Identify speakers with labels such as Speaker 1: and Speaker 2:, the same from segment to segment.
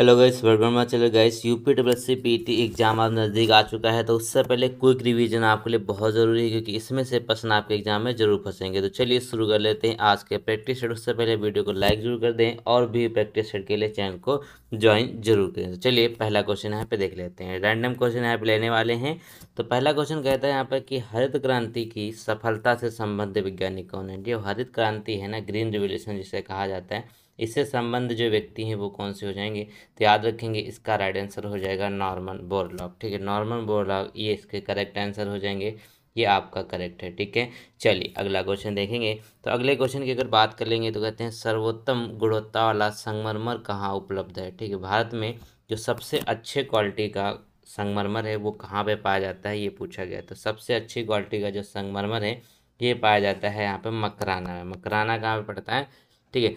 Speaker 1: hello guys वर्गमा चलो guys UP W C P T exam आप नज़दीक आ चुका है तो उससे पहले क्विक रिवीजन आपके लिए बहुत ज़रूरी है क्योंकि इसमें से प्रश्न आपके एग्जाम में जरूर फंसेंगे तो चलिए शुरू कर लेते हैं आज के प्रैक्टिस सेट उससे पहले वीडियो को लाइक जरूर कर दें और भी प्रैक्टिस सेट के लिए चैनल को ज्वाइन जरूर करें तो चलिए पहला क्वेश्चन यहाँ पर देख लेते हैं रैंडम क्वेश्चन यहाँ पर लेने वाले हैं तो पहला क्वेश्चन कहता है यहाँ पर कि हरित क्रांति की सफलता से संबंधित वैज्ञानिक कौन है जो हरित क्रांति है ना ग्रीन रिवोल्यूशन जिसे कहा जाता है इससे संबंध जो व्यक्ति हैं वो कौन से हो जाएंगे तो याद रखेंगे इसका राइट आंसर हो जाएगा नॉर्मन बोरलॉग ठीक है नॉर्मन बोरलॉग ये इसके करेक्ट आंसर हो जाएंगे ये आपका करेक्ट है ठीक है चलिए अगला क्वेश्चन देखेंगे तो अगले क्वेश्चन की अगर बात कर लेंगे तो कहते हैं सर्वोत्तम गुणवत्ता वाला संगमरमर कहाँ उपलब्ध है ठीक है भारत में जो सबसे अच्छे क्वालिटी का संगमरमर है वो कहाँ पे पाया जाता है ये पूछा गया तो सबसे अच्छी क्वालिटी का जो संगमरमर है ये पाया जाता है यहाँ पे मकराना में मकराना कहाँ पे पड़ता है ठीक है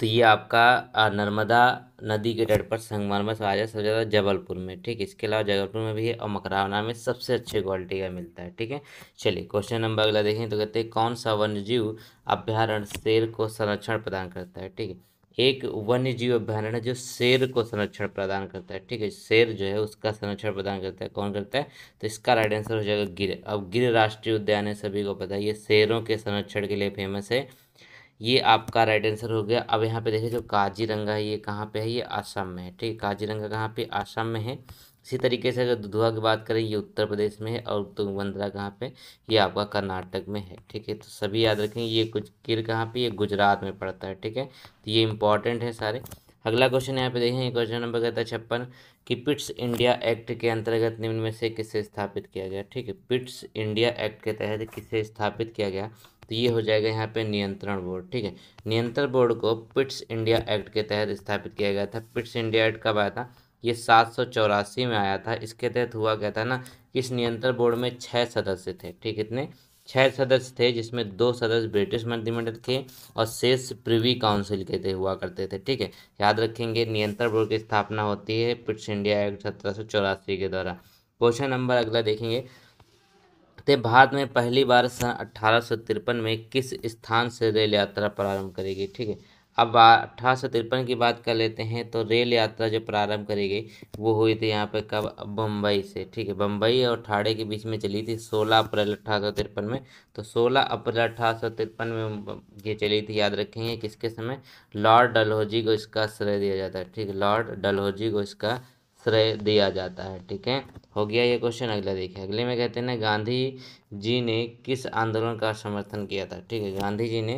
Speaker 1: तो ये आपका नर्मदा नदी के तट पर संगमरमर आ जाए सबसे ज़्यादा जबलपुर में ठीक है इसके अलावा जबलपुर में भी है और मकरावना में सबसे अच्छे क्वालिटी का मिलता है ठीक है चलिए क्वेश्चन नंबर अगला देखें तो कहते हैं कौन सा वन्य जीव अभ्यारण्य शेर को संरक्षण प्रदान करता है ठीक है एक वन्य जीव अभ्यारण्य जो शेर को संरक्षण प्रदान करता है ठीक है शेर जो है उसका संरक्षण प्रदान करता है कौन करता है तो इसका राइट आंसर हो जाएगा गिर अब गिर राष्ट्रीय उद्यान है सभी को पता है ये शेरों के संरक्षण के लिए फेमस है ये आपका राइट आंसर हो गया अब यहाँ पे देखिए जो काजीरंगा है ये कहाँ पे है ये आसाम में है ठीक काजीरंगा कहाँ पे आसाम में है इसी तरीके से अगर दुधवा की बात करें ये उत्तर प्रदेश में है और तुंगबंदरा कहाँ पे ये आपका कर्नाटक में है ठीक है तो सभी याद रखें ये कुछ किर कहाँ पे ये गुजरात में पड़ता है ठीक है तो ये इंपॉर्टेंट है सारे अगला क्वेश्चन यहाँ पे देखें क्वेश्चन नंबर कहता है छप्पन कि पिट्स इंडिया एक्ट के अंतर्गत निम्न में से किसे स्थापित किया गया ठीक है पिट्स इंडिया एक्ट के तहत किसे स्थापित किया गया तो ये हो जाएगा यहाँ पे नियंत्रण बोर्ड ठीक है नियंत्रण बोर्ड को पिट्स इंडिया एक्ट के तहत स्थापित किया गया था पिट्स इंडिया एक्ट कब आया था ये सात सौ चौरासी में आया था इसके तहत हुआ क्या था ना कि इस नियंत्रण बोर्ड में छः सदस्य थे ठीक इतने छः सदस्य थे जिसमें दो सदस्य ब्रिटिश मंत्रिमंडल के और शेष प्रिवी काउंसिल के थे हुआ करते थे ठीक है याद रखेंगे नियंत्रण बोर्ड की स्थापना होती है पिट्स इंडिया एक्ट सत्रह के द्वारा क्वेश्चन नंबर अगला देखेंगे तथा भारत में पहली बार सन अठारह में किस स्थान से रेल यात्रा प्रारंभ करेगी ठीक है अब अठारह सौ तिरपन की बात कर लेते हैं तो रेल यात्रा जो प्रारंभ करेगी वो हुई थी यहाँ पे कब बम्बई से ठीक है बम्बई और ठाणे के बीच में चली थी सोलह अप्रैल अठारह सौ तिरपन में तो सोलह अप्रैल अठारह सौ तिरपन में ये चली थी याद रखेंगे किसके समय लॉर्ड डलहौजी को इसका श्रेय दिया जाता है ठीक है लॉर्ड डलहौजी को इसका श्रेय दिया जाता है ठीक है हो गया ये क्वेश्चन अगला देखिए अगले में कहते हैं ना गांधी जी ने किस आंदोलन का समर्थन किया था ठीक है गांधी जी ने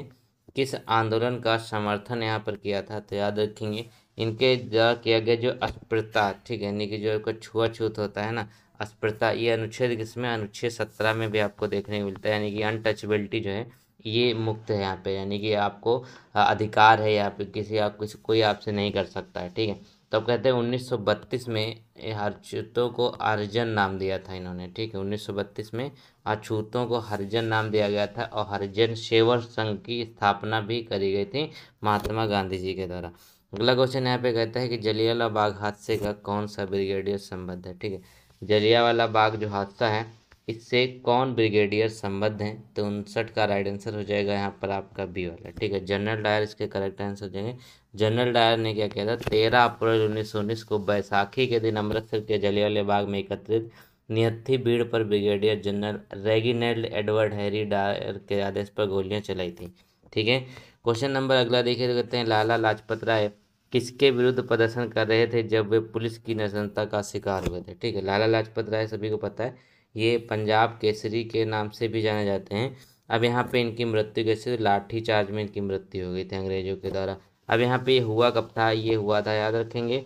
Speaker 1: किस आंदोलन का समर्थन यहाँ पर किया था तो याद रखेंगे इनके द्वारा किया गया जो अस्पृता ठीक है यानी कि जो छुआछूत होता है ना अस्पृता ये अनुच्छेद किसमें अनुच्छेद सत्रह में भी आपको देखने को मिलता है यानी कि अनटचबिलिटी जो है ये मुक्त है यहाँ पे यानी कि आपको अधिकार है यहाँ पे किसी आप किसी कोई आपसे नहीं कर सकता है ठीक है तब कहते हैं 1932 में अछूतों को हरिजन नाम दिया था इन्होंने ठीक है 1932 में अछूतों को हरिजन नाम दिया गया था और हरिजन सेवर संघ की स्थापना भी करी गई थी महात्मा गांधी जी के द्वारा अगला क्वेश्चन यहाँ पे कहता है कि जलियावाला बाग हादसे का कौन सा ब्रिगेडियर संबंध है ठीक है जलियावाला बाग जो हादसा है इससे कौन ब्रिगेडियर संबद्ध हैं तो उनसठ का राइट आंसर हो जाएगा यहाँ पर आपका बी वाला ठीक है जनरल डायर इसके करेक्ट आंसर हो जाएंगे जनरल डायर ने क्या किया था तेरह अप्रैल उन्नीस सौ उन्नीस को बैसाखी के दिन अमृतसर के जलियाले बाग में एकत्रित नियत्थी भीड़ पर Brigadier General Reginald Edward Harry Dyer के आदेश पर गोलियाँ चलाई थी ठीक है क्वेश्चन नंबर अगला देखिए तो कहते हैं लाला लाजपत राय किसके विरुद्ध प्रदर्शन कर रहे थे जब वे पुलिस की नजनता का शिकार हुए थे ठीक है लाला लाजपत राय सभी को पता है ये पंजाब केसरी के नाम से भी जाने जाते हैं अब यहाँ पे इनकी मृत्यु कैसे लाठी चार्ज में इनकी मृत्यु हो गई थी अंग्रेजों के द्वारा अब यहाँ पे हुआ कब था ये हुआ था याद रखेंगे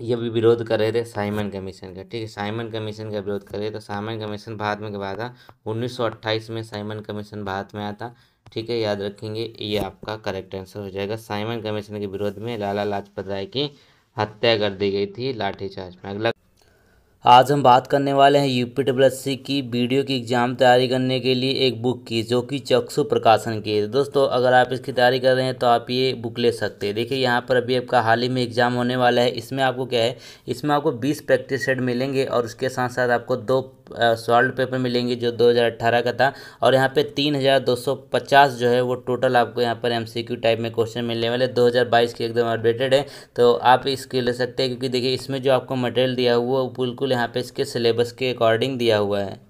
Speaker 1: ये भी विरोध कर रहे थे साइमन कमीशन का ठीक है साइमन कमीशन का विरोध कर रहे थे साइमन कमीशन भारत में कब आया था उन्नीस में साइमन कमीशन भारत में आया था ठीक है याद रखेंगे ये आपका करेक्ट आंसर हो जाएगा साइमन कमीशन के विरोध में लाला लाजपत राय की हत्या कर दी गई थी लाठीचार्ज में अगला आज हम बात करने वाले हैं यूपी डब्ल्यू की वीडियो की एग्ज़ाम तैयारी करने के लिए एक बुक की जो कि चक्षु प्रकाशन की है तो दोस्तों अगर आप इसकी तैयारी कर रहे हैं तो आप ये बुक ले सकते हैं देखिए यहाँ पर अभी आपका हाल ही में एग्ज़ाम होने वाला है इसमें आपको क्या है इसमें आपको बीस प्रैक्टिस सेट मिलेंगे और उसके साथ साथ आपको दो सॉल्ट पेपर मिलेंगे जो 2018 का था और यहाँ पे 3250 जो है वो टोटल आपको यहाँ पर एमसीक्यू टाइप में क्वेश्चन मिलने वाले 2022 के एकदम अपडेटेड है तो आप इसके ले सकते हैं क्योंकि देखिए इसमें जो आपको मटेरियल दिया हुआ वो बिल्कुल यहाँ पे इसके सिलेबस के अकॉर्डिंग दिया हुआ है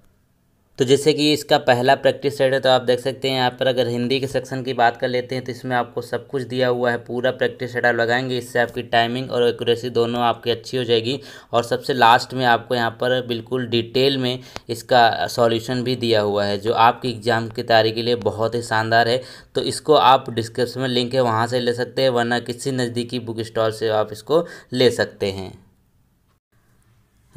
Speaker 1: तो जैसे कि इसका पहला प्रैक्टिस सेट है तो आप देख सकते हैं यहाँ पर अगर हिंदी के सेक्शन की बात कर लेते हैं तो इसमें आपको सब कुछ दिया हुआ है पूरा प्रैक्टिस सेट आप लगाएंगे इससे आपकी टाइमिंग और एक्यूरेसी दोनों आपकी अच्छी हो जाएगी और सबसे लास्ट में आपको यहाँ पर बिल्कुल डिटेल में इसका सॉल्यूशन भी दिया हुआ है जो आपकी एग्ज़ाम की तैयारी के लिए बहुत ही शानदार है तो इसको आप डिस्क्रिप्शन में लिंक है वहाँ से ले सकते हैं वरना किसी नज़दीकी बुक स्टॉल से आप इसको ले सकते हैं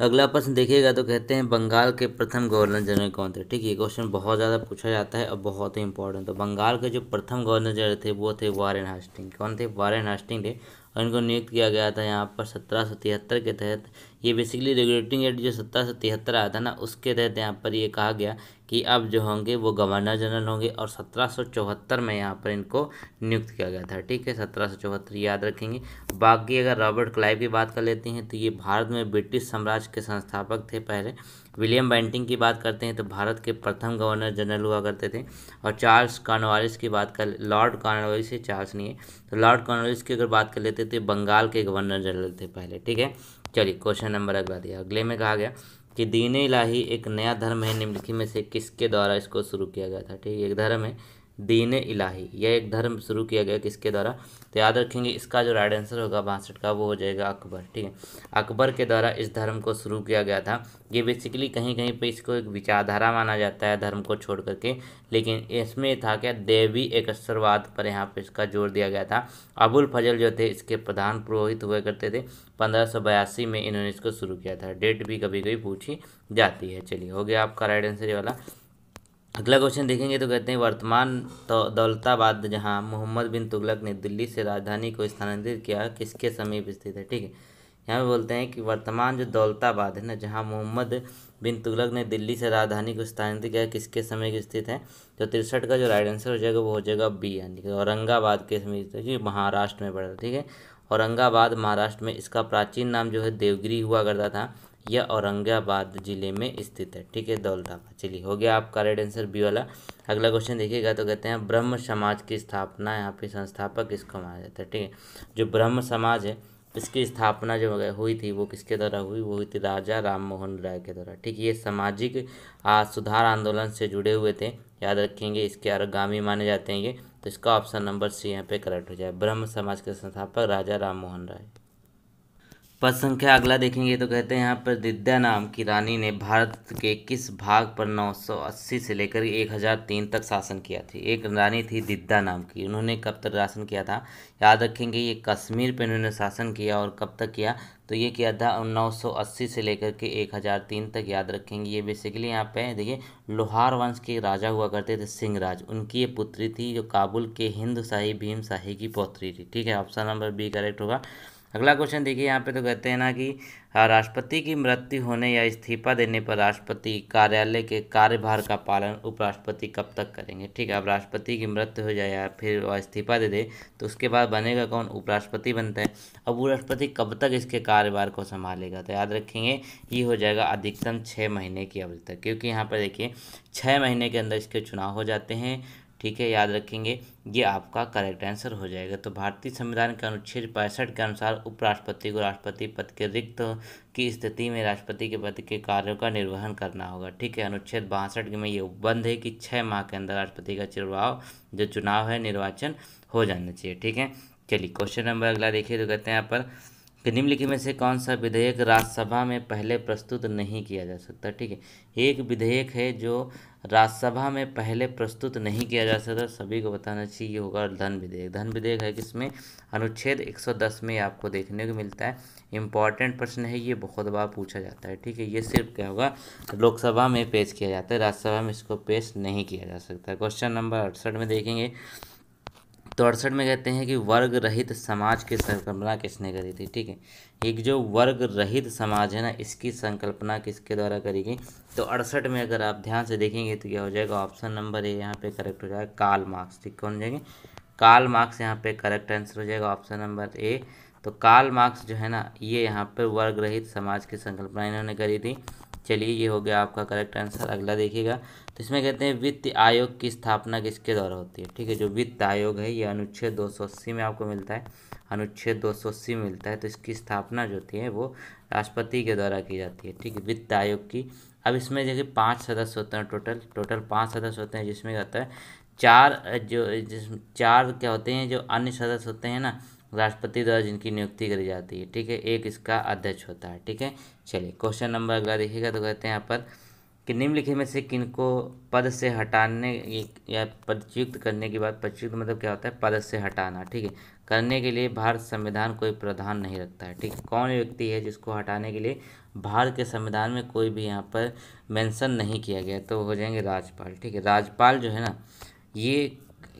Speaker 1: अगला प्रश्न देखिएगा तो कहते हैं बंगाल के प्रथम गवर्नर जनरल कौन थे ठीक है क्वेश्चन बहुत ज़्यादा पूछा जाता है और बहुत ही इंपॉर्टेंट तो बंगाल के जो प्रथम गवर्नर जनरल थे वो थे वारेन हास्टिंग कौन थे वारेन हास्टिंग थे और इनको नियुक्त किया गया था यहाँ पर सत्रह सौ तिहत्तर के तहत ये बेसिकली रेगुलेटिंग एक्ट जो सत्रह सौ तिहत्तर आया था ना उसके तहत यहाँ पर ये कहा गया कि अब जो होंगे वो गवर्नर जनरल होंगे और सत्रह सौ चौहत्तर में यहाँ पर इनको नियुक्त किया गया था ठीक है सत्रह सौ चौहत्तर याद रखेंगे बाकी अगर रॉबर्ट क्लाइव की बात कर लेते हैं तो ये भारत में ब्रिटिश साम्राज्य के संस्थापक थे पहले विलियम बैंटिंग की बात करते हैं तो भारत के प्रथम गवर्नर जनरल हुआ करते थे और चार्ल्स कॉर्नवालिस की बात कर लॉर्ड कॉर्नवालिस चार्ल्स नहीं है तो लॉर्ड कॉर्नवालिस की अगर बात कर लेते थे तो बंगाल के गवर्नर जनरल थे पहले ठीक है चलिए क्वेश्चन नंबर अगला दिया अगले में कहा गया कि दीन इलाही एक नया धर्म है निम्नलिखित में से किसके द्वारा इसको शुरू किया गया था ठीक है एक धर्म है दीन इलाही यह एक धर्म शुरू किया गया किसके द्वारा तो याद रखेंगे इसका जो राइट आंसर होगा बासठ का वो हो जाएगा अकबर ठीक है अकबर के द्वारा इस धर्म को शुरू किया गया था ये बेसिकली कहीं कहीं पे इसको एक विचारधारा माना जाता है धर्म को छोड़ करके लेकिन इसमें था क्या देवी एकस्वरवाद पर यहाँ पर इसका जोर दिया गया था अबुल फजल जो थे इसके प्रधान पुरोहित हुआ करते थे पंद्रह में इन्होंने इसको शुरू किया था डेट भी कभी कभी पूछी जाती है चलिए हो गया आपका राइट आंसर ये वाला अगला क्वेश्चन देखेंगे तो कहते हैं वर्तमान तो दौलताबाद जहाँ मोहम्मद बिन तुगलक ने दिल्ली से राजधानी को स्थानांतरित किया किसके समीप स्थित है ठीक है यहाँ पे बोलते हैं कि वर्तमान जो दौलताबाद है ना जहाँ मोहम्मद बिन तुगलक ने दिल्ली से राजधानी को स्थानांतरित किया किसके समय स्थित है तो तिरसठ का जो राइट आंसर हो जाएगा वो हो जाएगा बी यानी कि औरंगाबाद के समय है महाराष्ट्र में पड़ता ठीक है औरंगाबाद महाराष्ट्र में इसका प्राचीन नाम जो है देवगिरी हुआ करता था यह औरंगाबाद ज़िले में स्थित है ठीक है दौलताबाद चलिए हो गया आपका राइट आंसर बी वाला अगला क्वेश्चन देखिएगा तो कहते हैं ब्रह्म समाज की स्थापना यहाँ पे संस्थापक इसको माना जाता है ठीक है जो ब्रह्म समाज है इसकी स्थापना जो हुई थी वो किसके द्वारा हुई वो हुई थी राजा राम मोहन राय के द्वारा ठीक है ये सामाजिक सुधार आंदोलन से जुड़े हुए थे याद रखेंगे इसके अरगामी माने जाते हैं ये तो इसका ऑप्शन नंबर सी यहाँ पे करेक्ट हो जाए ब्रह्म समाज के संस्थापक राजा राम मोहन राय पद संख्या अगला देखेंगे तो कहते हैं यहाँ पर दिद्या नाम की रानी ने भारत के किस भाग पर 980 से लेकर 1003 तक शासन किया थी एक रानी थी दिद्या नाम की उन्होंने कब तक शासन किया था याद रखेंगे ये कश्मीर पर इन्होंने शासन किया और कब तक किया तो ये किया था 980 से लेकर के 1003 तक याद रखेंगे ये बेसिकली यहाँ पे देखिए लोहार वंश के राजा हुआ करते थे सिंह राज उनकी ये पुत्री थी जो काबुल के हिंद शाही भीम शाही की पौत्री थी ठीक है ऑप्शन नंबर बी करेक्ट होगा अगला क्वेश्चन देखिए यहाँ पे तो कहते हैं ना कि हाँ, राष्ट्रपति की मृत्यु होने या इस्तीफा देने पर राष्ट्रपति कार्यालय के कार्यभार का पालन उपराष्ट्रपति कब तक करेंगे ठीक है अब राष्ट्रपति की मृत्यु हो जाए या फिर वह इस्तीफा दे दे तो उसके बाद बनेगा कौन उपराष्ट्रपति बनता है अब उपराष्ट्रपति कब तक इसके कार्यभार को संभालेगा तो याद रखेंगे ये हो जाएगा अधिकतम छः महीने की अवधि तक क्योंकि यहाँ पर देखिए छः महीने के अंदर इसके चुनाव हो जाते हैं ठीक है याद रखेंगे ये आपका करेक्ट आंसर हो जाएगा तो भारतीय संविधान के अनुच्छेद पैंसठ के अनुसार उपराष्ट्रपति को राष्ट्रपति पद के रिक्त की स्थिति में राष्ट्रपति के पद के कार्यों का निर्वहन करना होगा ठीक है अनुच्छेद बासठ में ये उपबंध है कि छः माह के अंदर राष्ट्रपति का चुनाव जो चुनाव है निर्वाचन हो जाना चाहिए ठीक है चलिए क्वेश्चन नंबर अगला देखिए तो कहते हैं यहाँ पर कि निम्नलिखित में से कौन सा विधेयक राज्यसभा में पहले प्रस्तुत नहीं किया जा सकता ठीक है एक विधेयक है जो राज्यसभा में पहले प्रस्तुत नहीं किया जा सकता सभी को बताना चाहिए होगा धन विधेयक धन विधेयक है किसमें अनुच्छेद 110 में आपको देखने को मिलता है इंपॉर्टेंट प्रश्न है ये बहुत बार पूछा जाता है ठीक है ये सिर्फ क्या होगा लोकसभा में पेश किया जाता है राज्यसभा में इसको पेश नहीं किया जा सकता क्वेश्चन नंबर अड़सठ में देखेंगे तो अड़सठ में कहते हैं कि वर्ग रहित समाज की संकल्पना किसने करी थी ठीक है एक जो वर्ग रहित समाज है ना इसकी संकल्पना किसके द्वारा करी गई तो अड़सठ में अगर आप ध्यान से देखेंगे तो क्या हो जाएगा ऑप्शन नंबर ए यहाँ पे करेक्ट हो जाएगा काल मार्क्स ठीक कौन जाएंगे काल मार्क्स यहाँ पे करेक्ट आंसर हो जाएगा ऑप्शन नंबर ए तो काल मार्क्स जो है ना ये यहाँ पर वर्ग रहित समाज की संकल्पना इन्होंने करी थी चलिए ये हो गया आपका करेक्ट आंसर अगला देखिएगा तो इसमें कहते हैं वित्त आयोग की स्थापना किसके द्वारा होती है ठीक है जो वित्त आयोग है ये अनुच्छेद दो में आपको मिलता है अनुच्छेद दो में मिलता है तो इसकी स्थापना जो होती है वो राष्ट्रपति के द्वारा की जाती है ठीक है वित्त आयोग की अब इसमें देखिए पाँच सदस्य होते हैं टोटल टोटल पाँच सदस्य होते हैं जिसमें कहता है चार जो जिस चार क्या होते हैं जो अन्य सदस्य होते हैं ना राष्ट्रपति द्वारा जिनकी नियुक्ति करी जाती है ठीक है एक इसका अध्यक्ष होता है ठीक है चलिए क्वेश्चन नंबर अगला देखिएगा तो कहते हैं यहाँ पर कि निम्नलिखित में से किनको पद से हटाने या पदच्युक्त करने के बाद पदच्युक्त मतलब क्या होता है पद से हटाना ठीक है करने के लिए भारत संविधान कोई प्रावधान नहीं रखता है ठीक है कौन व्यक्ति है जिसको हटाने के लिए भारत के संविधान में कोई भी यहाँ पर मेंशन नहीं किया गया तो हो जाएंगे राज्यपाल ठीक है राज्यपाल जो है ना ये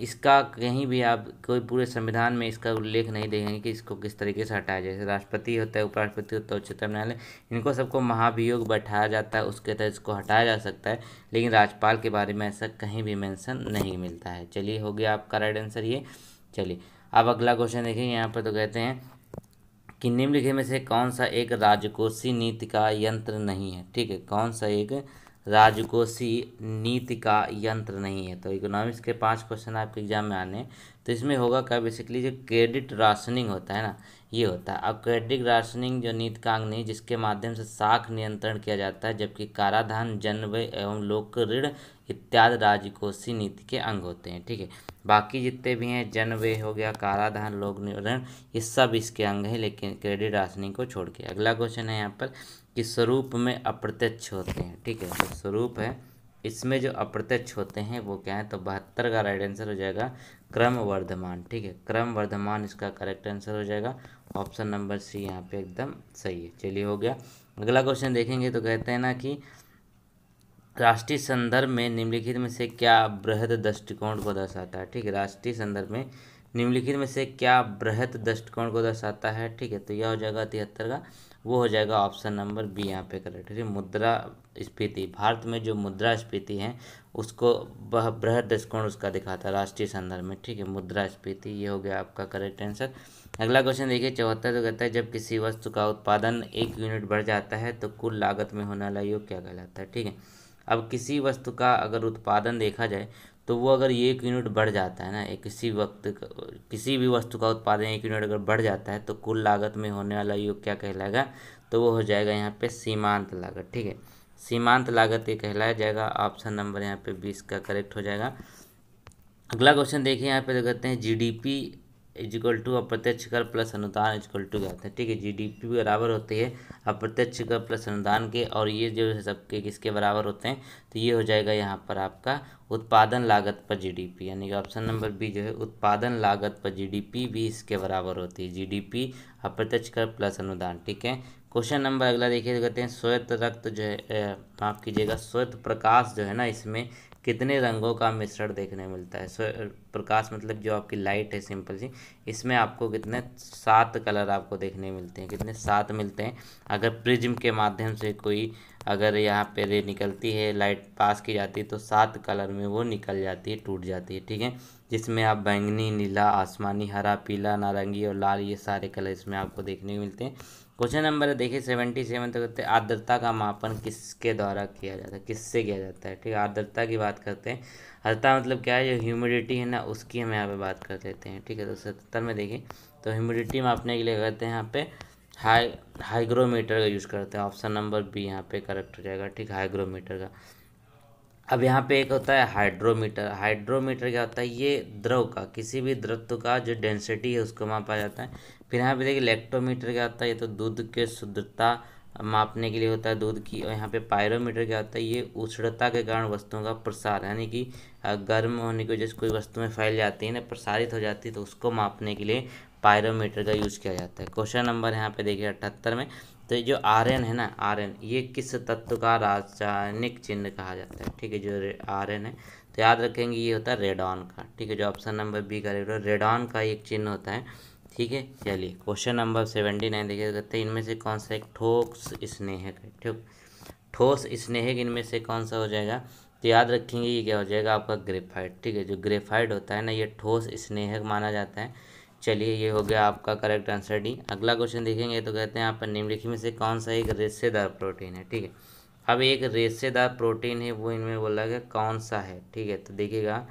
Speaker 1: इसका कहीं भी आप कोई पूरे संविधान में इसका उल्लेख नहीं देखेंगे कि इसको किस तरीके से हटाया जाए राष्ट्रपति होता है उपराष्ट्रपति होता है उच्चतम न्यायालय इनको सबको महाभियोग बैठाया जाता है उसके तहत इसको हटाया जा सकता है लेकिन राज्यपाल के बारे में ऐसा कहीं भी मैंसन नहीं मिलता है चलिए हो गया आपका राइट आंसर ये चलिए अब अगला क्वेश्चन देखेंगे यहाँ पर तो कहते हैं कि निम्नलिखित में से कौन सा एक राजकोषीय नीति का यंत्र नहीं है ठीक है कौन सा एक राजकोषीय नीति का यंत्र नहीं है तो इकोनॉमिक्स के पांच क्वेश्चन आपके एग्जाम में आने तो इसमें होगा क्या बेसिकली जो क्रेडिट राशनिंग होता है ना ये होता है अब क्रेडिट राशनिंग जो नीति नहीं जिसके माध्यम से साख नियंत्रण किया जाता है जबकि काराधान जन्म एवं लोक ऋण इत्यादि राजकोषीय नीति के अंग होते हैं ठीक है बाकी जितने भी हैं जनवे हो गया काराधान लोक ऋण ये सब इसके अंग हैं लेकिन क्रेडिट राशनिंग को छोड़ के अगला क्वेश्चन है यहाँ पर कि स्वरूप में अप्रत्यक्ष होते हैं ठीक है जो स्वरूप है इसमें जो अप्रत्यक्ष होते हैं वो क्या है तो बहत्तर का राइट आंसर हो जाएगा क्रम वर्धमान ठीक है क्रम वर्धमान इसका करेक्ट आंसर हो जाएगा ऑप्शन नंबर सी यहाँ पे एकदम सही है चलिए हो गया अगला क्वेश्चन देखेंगे तो कहते हैं ना कि राष्ट्रीय संदर्भ में निम्नलिखित में से क्या बृहद दृष्टिकोण को दर्शाता है ठीक है राष्ट्रीय संदर्भ में निम्नलिखित में से क्या बृहद दृष्टिकोण को दर्शाता है ठीक है तो यह हो जाएगा तिहत्तर का वो हो जाएगा ऑप्शन नंबर बी यहाँ पे करेक्ट है मुद्रा स्फीति भारत में जो मुद्रा स्फीति है उसको वह बृहद दृष्टिकोण उसका दिखाता है राष्ट्रीय संदर्भ में ठीक है मुद्रा स्फीति ये हो गया आपका करेक्ट आंसर अगला क्वेश्चन देखिए चौहत्तर तो कहता है जब किसी वस्तु का उत्पादन एक यूनिट बढ़ जाता है तो कुल लागत में होने वाला योग क्या कहलाता है ठीक है अब किसी वस्तु का अगर उत्पादन देखा जाए तो वो अगर ये एक यूनिट बढ़ जाता है ना एक किसी वक्त किसी भी वस्तु का उत्पादन एक यूनिट अगर बढ़ जाता है तो कुल लागत में होने वाला योग क्या कहलाएगा तो वो हो जाएगा यहाँ पे सीमांत लागत ठीक है सीमांत लागत ये कहलाया जाएगा ऑप्शन नंबर यहाँ पे बीस का करेक्ट हो जाएगा अगला क्वेश्चन देखिए यहाँ पे कहते हैं जी इजिकल टू अप्रत्यक्ष कर प्लस अनुदान इजिकल टू क्या होता है ठीक है जी डी पी बराबर होती है अप्रत्यक्ष कर प्लस अनुदान के और ये जो है सबके किसके बराबर होते हैं तो ये हो जाएगा यहाँ पर आपका उत्पादन लागत पर जीडीपी यानी कि ऑप्शन नंबर बी जो है उत्पादन लागत पर जीडीपी भी इसके बराबर होती है जीडीपी अप्रत्यक्ष कर प्लस अनुदान ठीक है क्वेश्चन नंबर अगला देखिए तो कहते हैं श्वेत रक्त जो है माफ कीजिएगा श्वेत प्रकाश जो है ना इसमें कितने रंगों का मिश्रण देखने मिलता है प्रकाश मतलब जो आपकी लाइट है सिंपल सी इसमें आपको कितने सात कलर आपको देखने मिलते हैं कितने सात मिलते हैं अगर प्रिज्म के माध्यम से कोई अगर यहाँ पे रे निकलती है लाइट पास की जाती है तो सात कलर में वो निकल जाती है टूट जाती है ठीक है जिसमें आप बैंगनी नीला आसमानी हरा पीला नारंगी और लाल ये सारे कलर इसमें आपको देखने मिलते हैं क्वेश्चन नंबर है देखिए सेवेंटी सेवन तो कहते हैं आर्द्रता का मापन किसके द्वारा किया जाता है किससे किया जाता है ठीक है आर्द्रता की बात करते हैं आर्द्रता मतलब क्या है जो ह्यूमिडिटी है ना उसकी हम यहाँ पे बात कर लेते हैं ठीक है तो सतर में देखिए तो ह्यूमिडिटी मापने के लिए कहते हैं यहाँ पे हाई हाइग्रोमीटर का यूज़ करते हैं ऑप्शन नंबर बी यहाँ पे करेक्ट हो जाएगा ठीक हाइग्रोमीटर का अब यहाँ पे एक होता है हाइड्रोमीटर हाइड्रोमीटर क्या होता है ये द्रव का किसी भी द्रव का जो डेंसिटी है उसको मापा जाता है फिर यहाँ पे देखिए इलेक्ट्रोमीटर क्या होता है ये तो दूध के शुद्धता मापने के लिए होता है दूध की और यहाँ पे पायरोमीटर क्या होता है ये उष्णता के कारण वस्तुओं का प्रसार यानी कि गर्म होने की वजह से कोई वस्तु में फैल जाती है ना प्रसारित हो जाती है तो उसको मापने के लिए पायरोमीटर का यूज़ किया जाता है क्वेश्चन नंबर यहाँ पे देखिए अठहत्तर में तो जो आर्यन है ना आर्यन ये किस तत्व का रासायनिक चिन्ह कहा जाता है ठीक है जो आर्यन है तो याद रखेंगे ये होता है रेडॉन का ठीक है जो ऑप्शन नंबर बी का रेडॉन का एक चिन्ह होता है ठीक है चलिए क्वेश्चन नंबर सेवेंटी नाइन देखिए तो कहते हैं इनमें से कौन सा एक ठोस स्नेहक है ठीक ठोस स्नेहक इनमें से कौन सा हो जाएगा तो याद रखेंगे ये क्या हो जाएगा आपका ग्रेफाइट ठीक है जो ग्रेफाइट होता है ना ये ठोस स्नेहक माना जाता है चलिए ये हो गया आपका करेक्ट आंसर डी अगला क्वेश्चन देखेंगे तो कहते हैं आप निम्नलिखित में से कौन सा एक रेसेदार प्रोटीन है ठीक है अब एक रेसेदार प्रोटीन है वो इनमें बोला गया कौन सा है ठीक है तो देखिएगा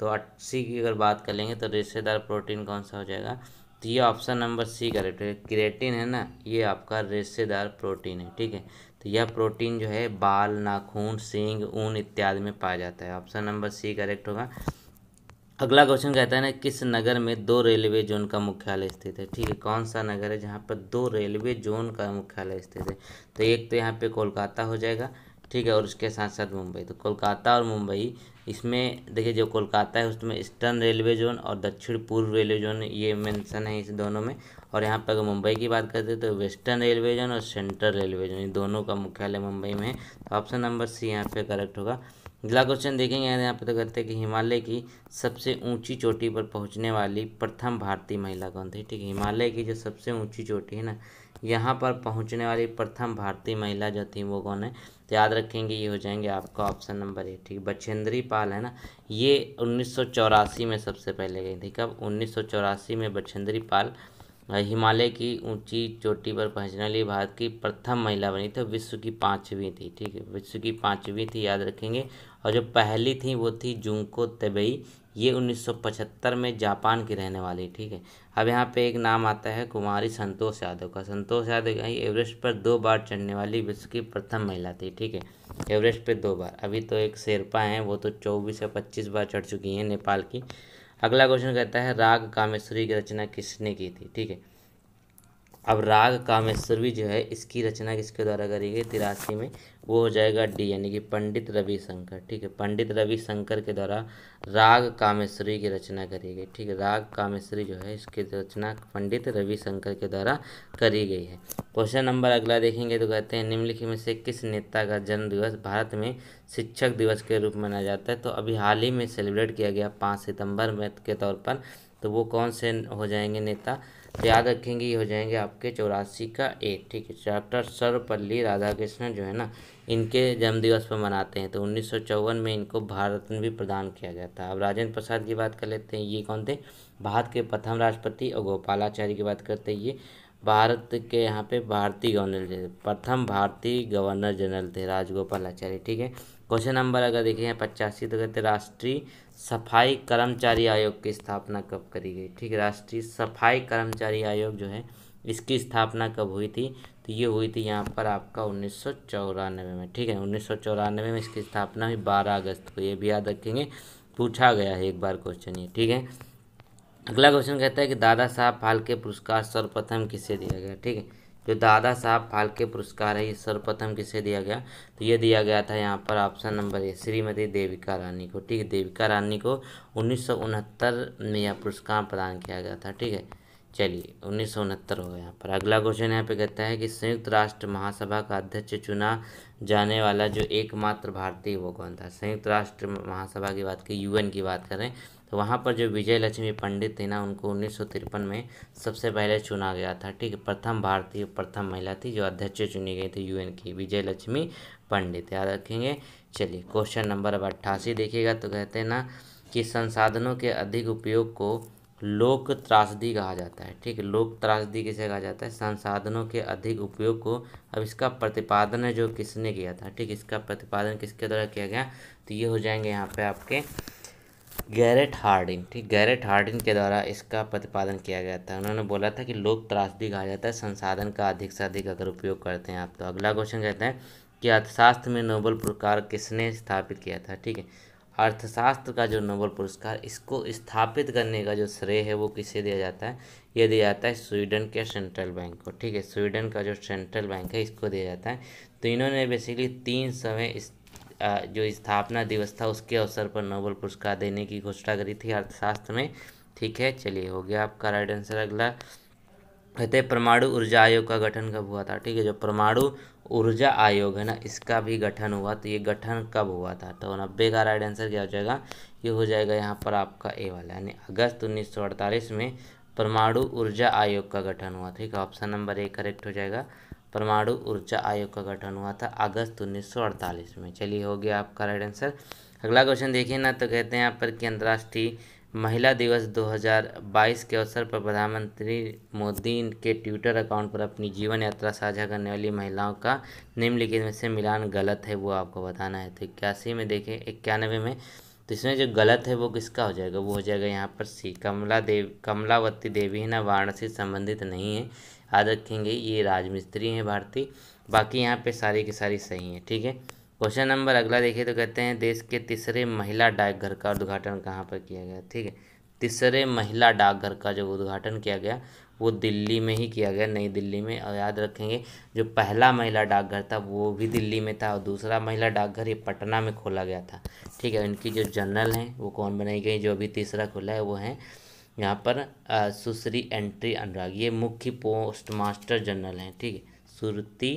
Speaker 1: तो अस्सी की अगर बात कर लेंगे तो रेसेदार प्रोटीन कौन सा हो जाएगा तो ये ऑप्शन नंबर सी करेक्ट है क्रिएटिन है ना ये आपका रेशेदार प्रोटीन है ठीक है तो यह प्रोटीन जो है बाल नाखून सींग ऊन इत्यादि में पाया जाता है ऑप्शन नंबर सी करेक्ट होगा अगला क्वेश्चन कहता है ना किस नगर में दो रेलवे जोन का मुख्यालय स्थित है ठीक है कौन सा नगर है जहाँ पर दो रेलवे जोन का मुख्यालय स्थित है तो एक तो यहाँ पे कोलकाता हो जाएगा ठीक है और उसके साथ साथ मुंबई तो कोलकाता और मुंबई इसमें देखिए जो कोलकाता है उसमें ईस्टर्न रेलवे जोन और दक्षिण पूर्व रेलवे जोन ये मेंशन है इस दोनों में और यहाँ पर अगर मुंबई की बात करते हैं तो वेस्टर्न रेलवे जोन और सेंट्रल रेलवे जोन ये दोनों का मुख्यालय मुंबई में है तो ऑप्शन नंबर सी यहाँ पे करेक्ट होगा अगला क्वेश्चन देखेंगे यहाँ पे तो करते हैं कि हिमालय की सबसे ऊंची चोटी पर पहुँचने वाली प्रथम भारतीय महिला कौन थी ठीक है हिमालय की जो सबसे ऊंची चोटी है ना यहाँ पर पहुँचने वाली प्रथम भारतीय महिला जो थी वो कौन है तो याद रखेंगे ये हो जाएंगे आपका ऑप्शन नंबर ए ठीक बछेंद्री पाल है ना ये उन्नीस में सबसे पहले गई थी कब उन्नीस में बछेंद्री पाल हिमालय की ऊंची चोटी पर पहुंचने वाली भारत की प्रथम महिला बनी थी विश्व की पाँचवीं थी ठीक है विश्व की पाँचवीं थी याद रखेंगे और जो पहली थी वो थी जुंको तबई ये 1975 में जापान की रहने वाली ठीक है अब यहाँ पे एक नाम आता है कुमारी संतोष यादव का संतोष यादव एवरेस्ट पर दो बार चढ़ने वाली विश्व की प्रथम महिला थी ठीक है एवरेस्ट पर दो बार अभी तो एक शेरपा हैं वो तो चौबीस या पच्चीस बार चढ़ चुकी हैं नेपाल की अगला क्वेश्चन कहता है राग कामेश्वरी की रचना किसने की थी ठीक है अब राग कामेश्वरी जो है इसकी रचना किसके द्वारा करी गई तिरासी में वो हो जाएगा डी यानी कि पंडित रविशंकर ठीक है पंडित रविशंकर के द्वारा राग कामेश्वरी की रचना करी गई ठीक है राग कामेश्वरी जो है इसकी रचना पंडित रविशंकर के द्वारा करी गई है क्वेश्चन नंबर अगला देखेंगे तो कहते हैं निम्नलिखित में से किस नेता का जन्म दिवस भारत में शिक्षक दिवस के रूप में मनाया जाता है तो अभी हाल ही में सेलिब्रेट किया गया पाँच सितम्बर में के तौर पर तो वो कौन से हो जाएंगे नेता याद रखेंगे ये हो जाएंगे आपके चौरासी का एक ठीक है डॉक्टर सर्वपल्ली राधाकृष्णन जो है ना इनके जन्मदिवस पर मनाते हैं तो उन्नीस में इनको भारत भी प्रदान किया गया था अब राजेंद्र प्रसाद की बात कर लेते हैं ये कौन थे भारत के प्रथम राष्ट्रपति और गोपालाचार्य की बात करते हैं ये भारत के यहाँ पे भारतीय गवर्नर प्रथम भारतीय गवर्नर जनरल थे राजगोपाल आचार्य ठीक है क्वेश्चन नंबर अगर देखें पचासी तो कहते राष्ट्रीय सफाई कर्मचारी आयोग की स्थापना कब करी गई ठीक राष्ट्रीय सफाई कर्मचारी आयोग जो है इसकी स्थापना कब हुई थी तो ये हुई थी यहाँ पर आपका उन्नीस में ठीक है उन्नीस में इसकी स्थापना हुई बारह अगस्त को ये भी याद रखेंगे पूछा गया है एक बार क्वेश्चन ये ठीक है अगला क्वेश्चन कहता है कि दादा साहब फाल्के पुरस्कार सर्वप्रथम किसे दिया गया ठीक है जो दादा साहब फाल्के पुरस्कार है ये सर्वप्रथम किसे दिया गया तो ये दिया गया था यहाँ पर option number A Shrimati Devika Rani को ठीक है देविका रानी को उन्नीस में यह पुरस्कार प्रदान किया गया था ठीक है चलिए उन्नीस हो गया यहाँ पर अगला क्वेश्चन यहाँ पे कहता है कि संयुक्त राष्ट्र महासभा का अध्यक्ष चुना जाने वाला जो एकमात्र भारतीय वो कौन था संयुक्त राष्ट्र महासभा की बात की यूएन की बात करें तो वहाँ पर जो विजय लक्ष्मी पंडित थी ना उनको उन्नीस में सबसे पहले चुना गया था ठीक है प्रथम भारतीय प्रथम महिला थी जो अध्यक्ष चुनी गई थी यूएन की विजय लक्ष्मी पंडित याद रखेंगे चलिए क्वेश्चन नंबर अब अट्ठासी देखिएगा तो कहते हैं ना कि संसाधनों के अधिक उपयोग को लोक त्रासदी कहा जाता है ठीक है लोक त्रासदी किसे कहा जाता है संसाधनों के अधिक उपयोग को अब इसका प्रतिपादन है जो किसने किया था ठीक इसका प्रतिपादन किसके द्वारा किया गया तो ये हो जाएंगे यहाँ पे आपके गैरेट हार्डिन ठीक गैरेट हार्डिन के द्वारा इसका प्रतिपादन किया गया था उन्होंने बोला था कि लोग त्रासदी कहा जाता है संसाधन का अधिक से अधिक अगर उपयोग करते हैं आप तो अगला क्वेश्चन कहते हैं कि अर्थशास्त्र में नोबल पुरस्कार किसने स्थापित किया था ठीक है अर्थशास्त्र का जो नोबल पुरस्कार इसको स्थापित करने का जो श्रेय है वो किसे दिया जाता है ये दिया जाता है स्वीडन के सेंट्रल बैंक को ठीक है स्वीडन का जो सेंट्रल बैंक है इसको दिया जाता है तो इन्होंने बेसिकली तीन समय इस जो स्थापना दिवस था उसके अवसर पर नोबल पुरस्कार देने की घोषणा करी थी अर्थशास्त्र में ठीक है चलिए हो गया आपका राइट आंसर अगला कहते हैं परमाणु ऊर्जा आयोग का गठन कब हुआ था ठीक है जो परमाणु ऊर्जा आयोग है ना इसका भी गठन हुआ तो ये गठन कब हुआ था तो नब्बे का राइट आंसर क्या हो जाएगा ये हो जाएगा यहाँ पर आपका ए वाला यानी अगस्त उन्नीस में परमाणु ऊर्जा आयोग का गठन हुआ ठीक है ऑप्शन नंबर ए करेक्ट हो जाएगा परमाणु ऊर्जा आयोग का गठन हुआ था अगस्त 1948 में चलिए हो गया आपका राइट आंसर अगला क्वेश्चन देखिए ना तो कहते हैं यहाँ पर कि अंतर्राष्ट्रीय महिला दिवस 2022 के अवसर पर प्रधानमंत्री मोदी के ट्विटर अकाउंट पर अपनी जीवन यात्रा साझा करने वाली महिलाओं का निम्नलिखित में से मिलान गलत है वो आपको बताना है तो इक्यासी में देखें इक्यानवे में तो इसमें जो गलत है वो किसका हो जाएगा वो हो जाएगा यहाँ पर सी कमला देव कमलावती देवी है ना वाराणसी संबंधित नहीं है याद रखेंगे ये राजमिस्त्री हैं भारतीय बाकी यहाँ पे सारी की सारी सही हैं ठीक है क्वेश्चन नंबर अगला देखिए तो कहते हैं देश के तीसरे महिला डाकघर का उद्घाटन कहाँ पर किया गया ठीक है तीसरे महिला डाकघर का जो उद्घाटन किया गया वो दिल्ली में ही किया गया नई दिल्ली में और याद रखेंगे जो पहला महिला डाकघर था वो भी दिल्ली में था और दूसरा महिला डाकघर ये पटना में खोला गया था ठीक है इनकी जो जनरल हैं वो कौन बनाई गई जो अभी तीसरा खुला है वो हैं यहाँ पर सुश्री एंट्री अनुराग ये मुख्य पोस्ट मास्टर जनरल हैं ठीक है सुरती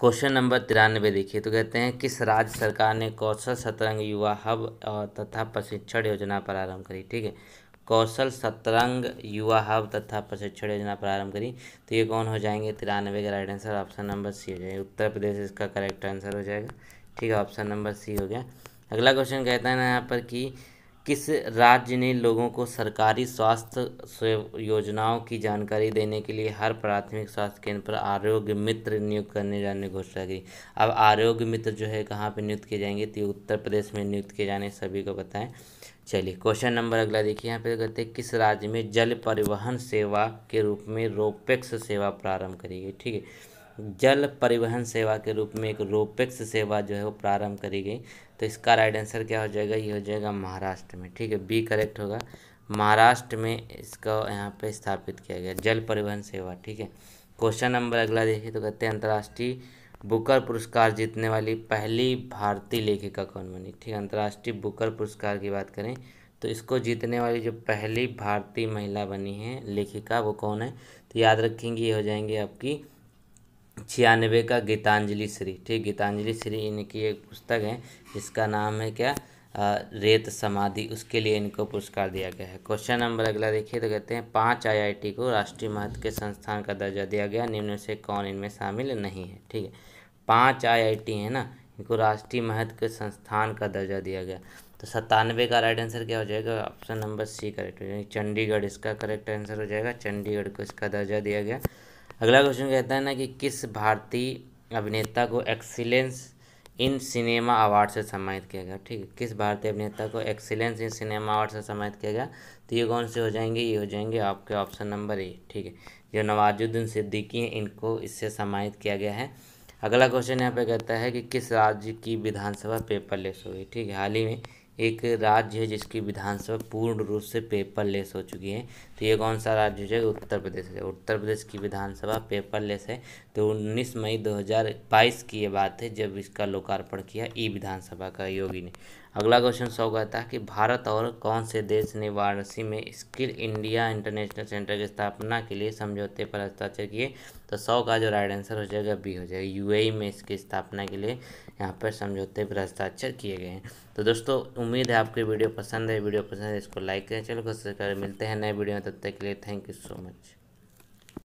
Speaker 1: क्वेश्चन नंबर तिरानवे देखिए तो कहते हैं किस राज्य सरकार ने कौशल शतरंग युवा हब तथा प्रशिक्षण योजना प्रारंभ करी ठीक है कौशल शतरंग युवा हब तथा प्रशिक्षण योजना प्रारंभ करी तो ये कौन हो जाएंगे तिरानवे का right answer option number C हो जाएगा उत्तर प्रदेश इसका करेक्ट आंसर हो जाएगा ठीक है ऑप्शन नंबर सी हो गया अगला क्वेश्चन कहता है ना यहाँ पर कि किस राज्य ने लोगों को सरकारी स्वास्थ्य योजनाओं की जानकारी देने के लिए हर प्राथमिक स्वास्थ्य केंद्र पर आरोग्य मित्र नियुक्त करने जाने की घोषणा की अब आरोग्य मित्र जो है कहाँ पे नियुक्त किए जाएंगे तो उत्तर प्रदेश में नियुक्त किए जाने सभी को बताएं चलिए क्वेश्चन नंबर अगला देखिए यहाँ पे कहते हैं किस राज्य में जल परिवहन सेवा के रूप में रोपेक्स सेवा प्रारंभ करेगी ठीक है जल परिवहन सेवा के रूप में एक रोपेक्स सेवा जो है वो प्रारंभ करी गई तो इसका राइट आंसर क्या हो जाएगा ये हो जाएगा महाराष्ट्र में ठीक है बी करेक्ट होगा महाराष्ट्र में इसका यहाँ पे स्थापित किया गया जल परिवहन सेवा ठीक है क्वेश्चन नंबर अगला देखिए तो कहते हैं अंतर्राष्ट्रीय बुकर पुरस्कार जीतने वाली पहली भारतीय लेखिका कौन बनी ठीक है अंतर्राष्ट्रीय बुकर पुरस्कार की बात करें तो इसको जीतने वाली जो पहली भारतीय महिला बनी है लेखिका वो कौन है तो याद रखेंगे ये हो जाएंगे आपकी छियानवे का गीतांजलि श्री ठीक गीतांजलि श्री इनकी एक पुस्तक है जिसका नाम है क्या आ, रेत समाधि उसके लिए इनको पुरस्कार दिया गया है क्वेश्चन नंबर अगला देखिए तो कहते हैं पांच आईआईटी को राष्ट्रीय महत्व के संस्थान का दर्जा दिया गया निम्न से कौन इनमें शामिल नहीं है ठीक है पाँच आईआईटी है ना इनको राष्ट्रीय महत्व के संस्थान का दर्जा दिया गया तो सत्तानवे का राइट आंसर क्या हो जाएगा ऑप्शन नंबर सी करेक्ट हो जाएगा चंडीगढ़ इसका करेक्ट आंसर हो जाएगा चंडीगढ़ को इसका दर्जा दिया गया अगला क्वेश्चन कहता है ना कि किस भारतीय अभिनेता को एक्सीलेंस इन सिनेमा अवार्ड से सम्मानित किया गया ठीक है किस भारतीय अभिनेता को एक्सीलेंस इन सिनेमा अवार्ड से सम्मानित किया गया तो ये कौन से हो जाएंगे ये हो जाएंगे आपके ऑप्शन नंबर ए ठीक है जो नवाजुद्दीन सिद्दीकी हैं इनको इससे सम्मानित किया गया है अगला क्वेश्चन यहाँ पे कहता है कि किस राज्य की विधानसभा पेपरलेस हुई ठीक है हाल ही में एक राज्य है जिसकी विधानसभा पूर्ण रूप से पेपर लेस हो चुकी है तो ये कौन सा राज्य हो जाएगा उत्तर प्रदेश है उत्तर प्रदेश की विधानसभा पेपर लेस है तो उन्नीस मई 2022 की ये बात है जब इसका लोकार्पण किया ई विधानसभा का योगी ने अगला क्वेश्चन सौ कहता है कि भारत और कौन से देश ने वाराणसी में स्किल इंडिया इंटरनेशनल सेंटर की स्थापना के लिए समझौते पर हस्ताक्षर किए तो सौ का जो राइट आंसर हो जाएगा बी हो जाएगा यूएई e में इसकी स्थापना के लिए यहाँ पर समझौते पर हस्ताक्षर किए गए हैं तो दोस्तों उम्मीद है आपकी वीडियो पसंद है वीडियो पसंद है इसको लाइक करें चलो कर मिलते हैं नए वीडियो में तब तक के लिए थैंक यू सो मच